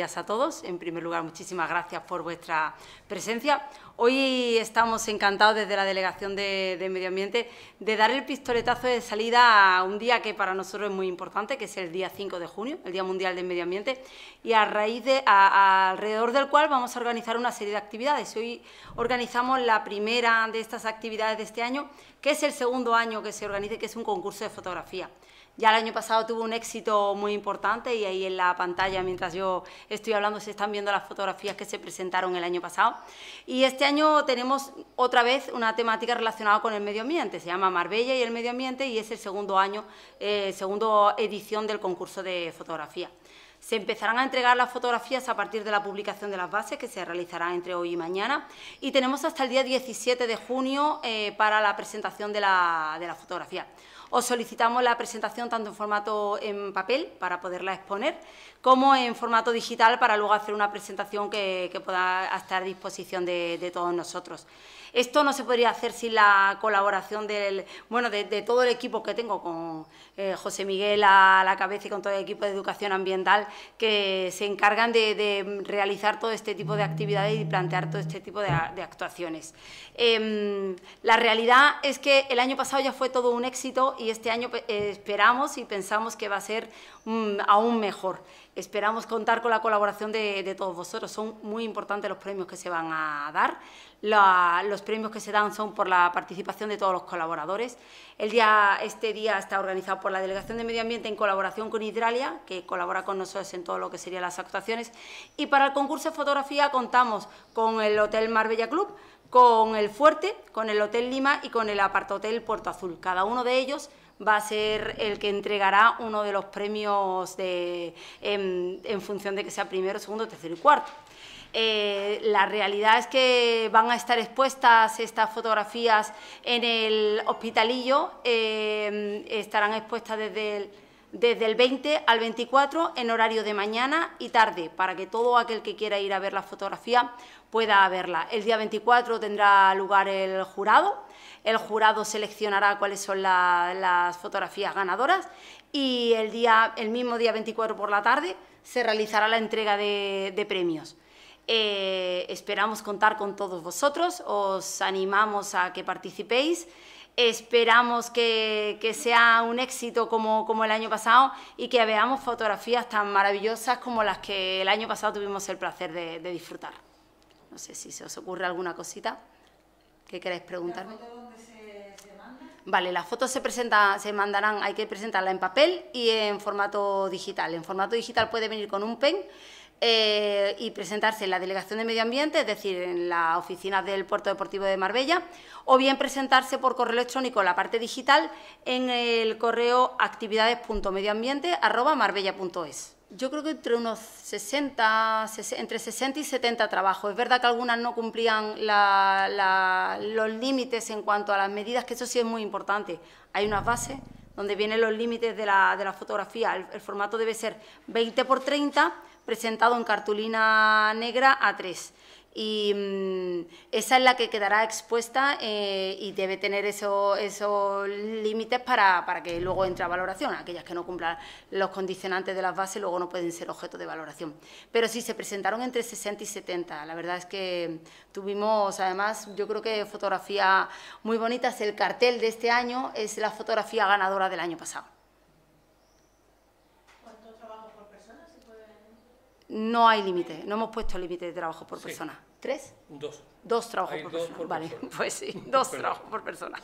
días a todos. En primer lugar, muchísimas gracias por vuestra presencia. Hoy estamos encantados desde la Delegación de, Medio Ambiente de dar el pistoletazo de salida a un día que para nosotros es muy importante, que es el día 5 de junio, el Día Mundial del Medio Ambiente, y a raíz alrededor del cual vamos a organizar una serie de actividades. Hoy organizamos la primera de estas actividades de este año, que es el segundo año que se organiza, que es un concurso de fotografía. Ya el año pasado tuvo un éxito muy importante y ahí en la pantalla, mientras yo estoy hablando, se están viendo las fotografías que se presentaron el año pasado. Y este año tenemos otra vez una temática relacionada con el medio ambiente, se llama Marbella y el medio ambiente y es el segundo año, eh, segundo edición del concurso de fotografía. Se empezarán a entregar las fotografías a partir de la publicación de las bases, que se realizará entre hoy y mañana. Y tenemos hasta el día 17 de junio eh, para la presentación de la fotografía. Os solicitamos la presentación tanto en formato en papel, para poderla exponer, como en formato digital, para luego hacer una presentación que, pueda estar a disposición de todos nosotros. Esto no se podría hacer sin la colaboración del, bueno, de, todo el equipo que tengo, con eh, José Miguel a la cabeza y con todo el equipo de educación ambiental, que se encargan de, realizar todo este tipo de actividades y plantear todo este tipo de, actuaciones. Em, la realidad es que el año pasado ya fue todo un éxito y este año eh, esperamos y pensamos que va a ser mm, aún mejor. Esperamos contar con la colaboración de, todos vosotros. Son muy importantes los premios que se van a dar. los premios que se dan son por la participación de todos los colaboradores. El día, este día está organizado por la Delegación de Medio Ambiente en colaboración con Hidralia, que colabora con nosotros en todo lo que serían las actuaciones. Y para el concurso de fotografía contamos con el Hotel Marbella Club, con el Fuerte, con el Hotel Lima y con el Hotel Puerto Azul. Cada uno de ellos va a ser el que entregará uno de los premios de, em, en, función de que sea primero, segundo, tercero y cuarto. Eh, la realidad es que van a estar expuestas estas fotografías en el hospitalillo, eh, estarán expuestas desde el desde el 20 al 24 en horario de mañana y tarde, para que todo aquel que quiera ir a ver la fotografía pueda verla. El día 24 tendrá lugar el jurado, el jurado seleccionará cuáles son las fotografías ganadoras y el, mismo día 24 por la tarde se realizará la entrega de premios. Eh, esperamos contar con todos vosotros, os animamos a que participéis. Esperamos que, sea un éxito como, como, el año pasado y que veamos fotografías tan maravillosas como las que el año pasado tuvimos el placer de, disfrutar. No sé si se os ocurre alguna cosita que queráis preguntarme. Vale, las fotos se presenta, se mandarán, hay que presentarla en papel y en formato digital. En formato digital puede venir con un pen, eh, y presentarse en la Delegación de Medio Ambiente, es decir, en la oficina del Puerto Deportivo de Marbella, o bien presentarse por correo electrónico, ...en la parte digital, en el correo actividades.medioambiente.marbella.es. Yo creo que entre unos 60, entre 60 y 70 trabajos. Es verdad que algunas no cumplían los límites en cuanto a las medidas, que eso sí es muy importante. Hay unas bases donde vienen los límites de la, fotografía. El, formato debe ser 20 por 30 presentado en cartulina negra A3 y mm, esa es la que quedará expuesta eh, y debe tener esos límites para, que luego entre a valoración. Aquellas que no cumplan los condicionantes de las bases luego no pueden ser objeto de valoración. Pero sí, se presentaron entre 60 y 70. La verdad es que tuvimos, además, yo creo que fotografía muy bonitas. El cartel de este año es la fotografía ganadora del año pasado. No hay límite, no hemos puesto límite de trabajo por persona. ¿Tres? Dos. Dos trabajos por persona. vale, pues sí, dos trabajos por persona.